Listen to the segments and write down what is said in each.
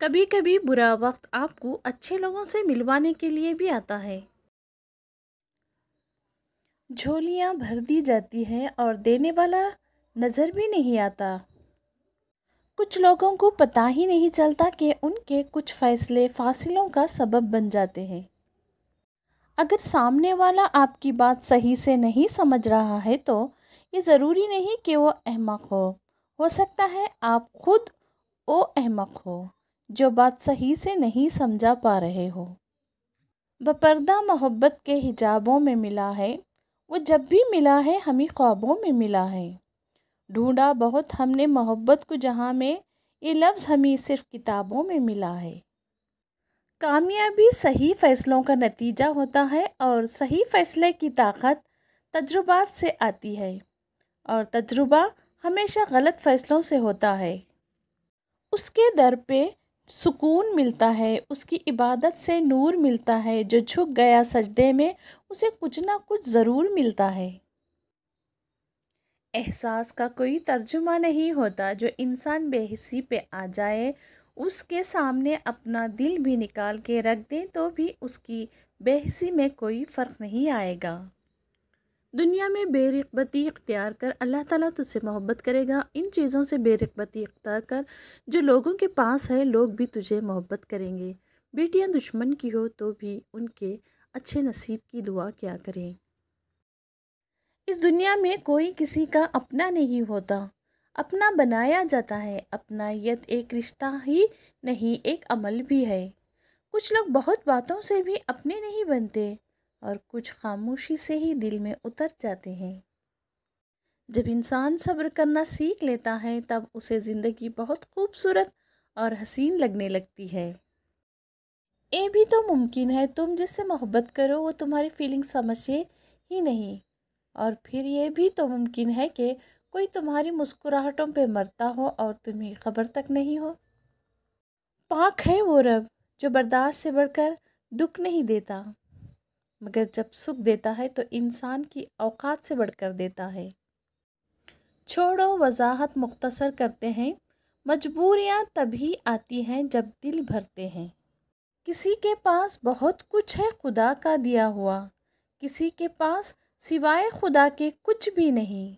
कभी कभी बुरा वक्त आपको अच्छे लोगों से मिलवाने के लिए भी आता है झोलियाँ भर दी जाती हैं और देने वाला नज़र भी नहीं आता कुछ लोगों को पता ही नहीं चलता कि उनके कुछ फ़ैसले फासिलों का सबब बन जाते हैं अगर सामने वाला आपकी बात सही से नहीं समझ रहा है तो ये ज़रूरी नहीं कि वो अहमक हो हो सकता है आप खुद वो अहमक हो जो बात सही से नहीं समझा पा रहे हो बपर्दा मोहब्बत के हिजाबों में मिला है वो जब भी मिला है हमें ख्वाबों में मिला है ढूंढा बहुत हमने मोहब्बत को जहाँ में ये लफ्ज़ हमें सिर्फ किताबों में मिला है कामयाबी सही फ़ैसलों का नतीजा होता है और सही फ़ैसले की ताकत तजुर्बात से आती है और तजुर्बा हमेशा गलत फ़ैसलों से होता है उसके दर पे सुकून मिलता है उसकी इबादत से नूर मिलता है जो झुक गया सजदे में उसे कुछ ना कुछ ज़रूर मिलता है एहसास का कोई तर्जुमा नहीं होता जो इंसान बेहसी पे आ जाए उसके सामने अपना दिल भी निकाल के रख दें तो भी उसकी बेहसी में कोई फ़र्क नहीं आएगा दुनिया में बेरगबती इख्तियार कर अल्लाह ताला तुझसे मोहब्बत करेगा इन चीज़ों से बेरगबती इख्तियार कर जो लोगों के पास है लोग भी तुझे मोहब्बत करेंगे बेटियां दुश्मन की हो तो भी उनके अच्छे नसीब की दुआ क्या करें इस दुनिया में कोई किसी का अपना नहीं होता अपना बनाया जाता है अपना यद एक रिश्ता ही नहीं एक अमल भी है कुछ लोग बहुत बातों से भी अपने नहीं बनते और कुछ खामोशी से ही दिल में उतर जाते हैं जब इंसान सब्र करना सीख लेता है तब उसे ज़िंदगी बहुत खूबसूरत और हसीन लगने लगती है ये भी तो मुमकिन है तुम जिससे मोहब्बत करो वो तुम्हारी फीलिंग समझे ही नहीं और फिर ये भी तो मुमकिन है कि कोई तुम्हारी मुस्कुराहटों पे मरता हो और तुम्हें खबर तक नहीं हो पाक है वो रब जो बर्दाश्त से बढ़कर दुख नहीं देता मगर जब सुख देता है तो इंसान की औकात से बढ़कर देता है छोड़ो वजाहत मुख्तसर करते हैं मजबूरियाँ तभी आती हैं जब दिल भरते हैं किसी के पास बहुत कुछ है खुदा का दिया हुआ किसी के पास सिवाय खुदा के कुछ भी नहीं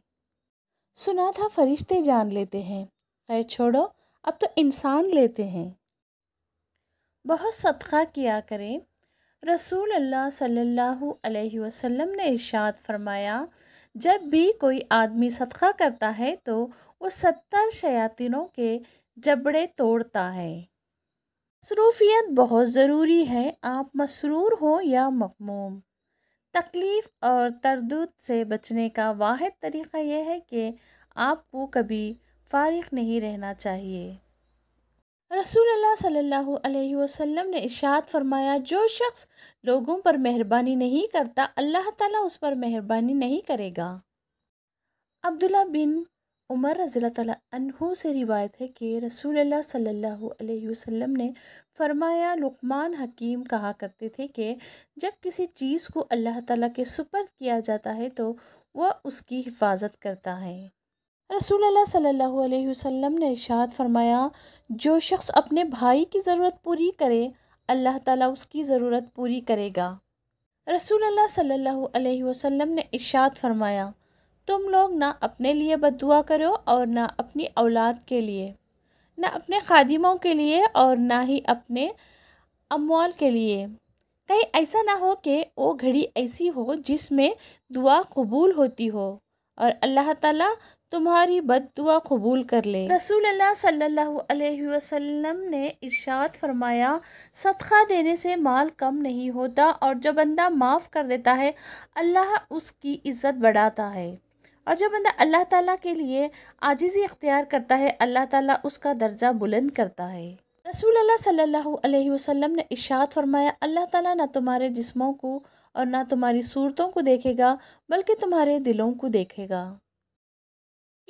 सुना था फरिश्ते जान लेते हैं खैर छोड़ो अब तो इंसान लेते हैं बहुत सदका किया करें रसूल अल्लाह सल्लल्लाहु अलैहि वसल्लम ने इरशाद फरमाया जब भी कोई आदमी सदका करता है तो वह सत्तर शयातिनों के जबड़े तोड़ता है मसरूफियत बहुत ज़रूरी है आप मसरूर हो या मकमूम तकलीफ़ और तरदूत से बचने का वाद तरीक़ा यह है कि आपको कभी फारिग नहीं रहना चाहिए रसूल सल्लल्लाहु अलैहि वसल्लम ने इशाद फरमाया जो शख्स लोगों पर मेहरबानी नहीं करता अल्लाह ताला उस पर मेहरबानी नहीं करेगा अब्दुल्ला बिन उमर रजील अनहु से रिवायत है कि रसूल सल्लल्लाहु अलैहि वसल्लम ने फरमाया लुकमान हकीम कहा करते थे कि जब किसी चीज़ को अल्लाह ताला के सुपर्द किया जाता है तो वह उसकी हिफाजत करता है रसूल सल्लल्लाहु अलैहि वसल्लम ने इशात फरमाया जो शख्स अपने भाई की ज़रूरत पूरी करे अल्लाह ताला उसकी ज़रूरत पूरी करेगा रसूल सल्लल्लाहु अलैहि वसल्लम ने इशात फरमाया तुम लोग ना अपने लिए बद करो और ना अपनी औलाद के लिए ना अपने खादिमों के लिए और ना ही अपने अमवाल के लिए कहीं ऐसा ना हो कि वो घड़ी ऐसी हो जिसमें दुआ कबूल होती हो और अल्लाह ताला तुम्हारी बददुआ कबूल कर ले रसूल अल्लाह सल्लल्लाहु अलैहि वसल्लम ने इशात फरमाया सदका देने से माल कम नहीं होता और जो बंदा माफ़ कर देता है अल्लाह उसकी इज़्ज़त बढ़ाता है और जो बंदा अल्लाह ताला के लिए आजिज़ी इख्तियार करता है अल्लाह ताला उसका दर्जा बुलंद करता है रसूल अल्लाह सल्लल्लाहु अलैहि वसल्लम ने इशात फरमाया अल्लाह ताला ना तुम्हारे जिस्मों को और ना तुम्हारी सूरतों को देखेगा बल्कि तुम्हारे दिलों को देखेगा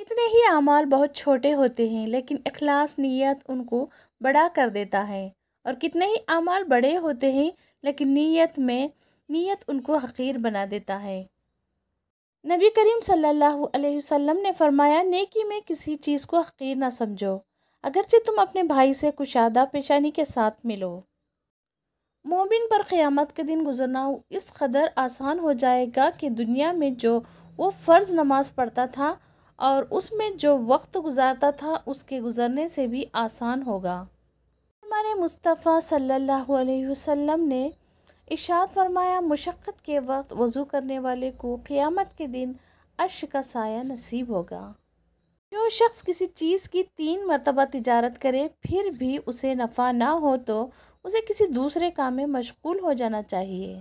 इतने ही अमाल बहुत छोटे होते हैं लेकिन अखलास नीयत उनको बड़ा कर देता है और कितने ही अमाल बड़े होते हैं लेकिन नीयत में नीयत उनको हकीर बना देता है नबी करीम सल्लल्लाहु अलैहि वसल्लम ने फरमाया नेकी में किसी चीज़ को हकीर ना समझो अगरचे तुम अपने भाई से कुशादा पेशानी के साथ मिलो मोमिन पर क़्यामत के दिन गुजरना इस कदर आसान हो जाएगा कि दुनिया में जो वो फ़र्ज़ नमाज़ पढ़ता था और उसमें जो वक्त गुजारता था उसके गुज़रने से भी आसान होगा हमारे मुस्तफ़ा सल्लल्लाहु अलैहि वसल्लम ने इशात फरमाया मशक्क़त के वक्त वज़ू करने वाले को क़्यामत के दिन अर्श का साया नसीब होगा जो शख्स किसी चीज़ की तीन मरतबा तजारत करे फिर भी उसे नफ़ा ना हो तो उसे किसी दूसरे काम में मशगूल हो जाना चाहिए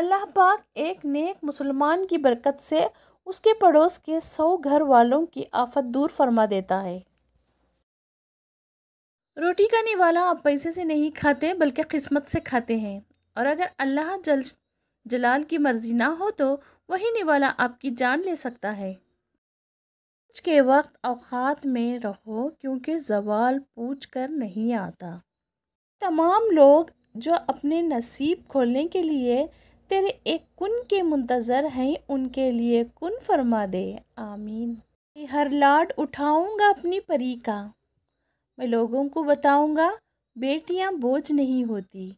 अल्लाह पाक एक नेक मुसलमान की बरकत से उसके पड़ोस के सौ घर वालों की आफत दूर फरमा देता है रोटी का निवाला आप पैसे से नहीं खाते बल्कि किस्मत से खाते हैं और अगर अल्लाह जल जलाल की मर्ज़ी ना हो तो वही निवाला आपकी जान ले सकता है पूछ के वक्त अवकात में रहो क्योंकि जवाल पूछ कर नहीं आता तमाम लोग जो अपने नसीब खोलने के लिए तेरे एक कुन के मुंतज़र हैं उनके लिए कुन फरमा दे आमीन हर लाड उठाऊंगा अपनी परी का मैं लोगों को बताऊंगा बेटियां बोझ नहीं होती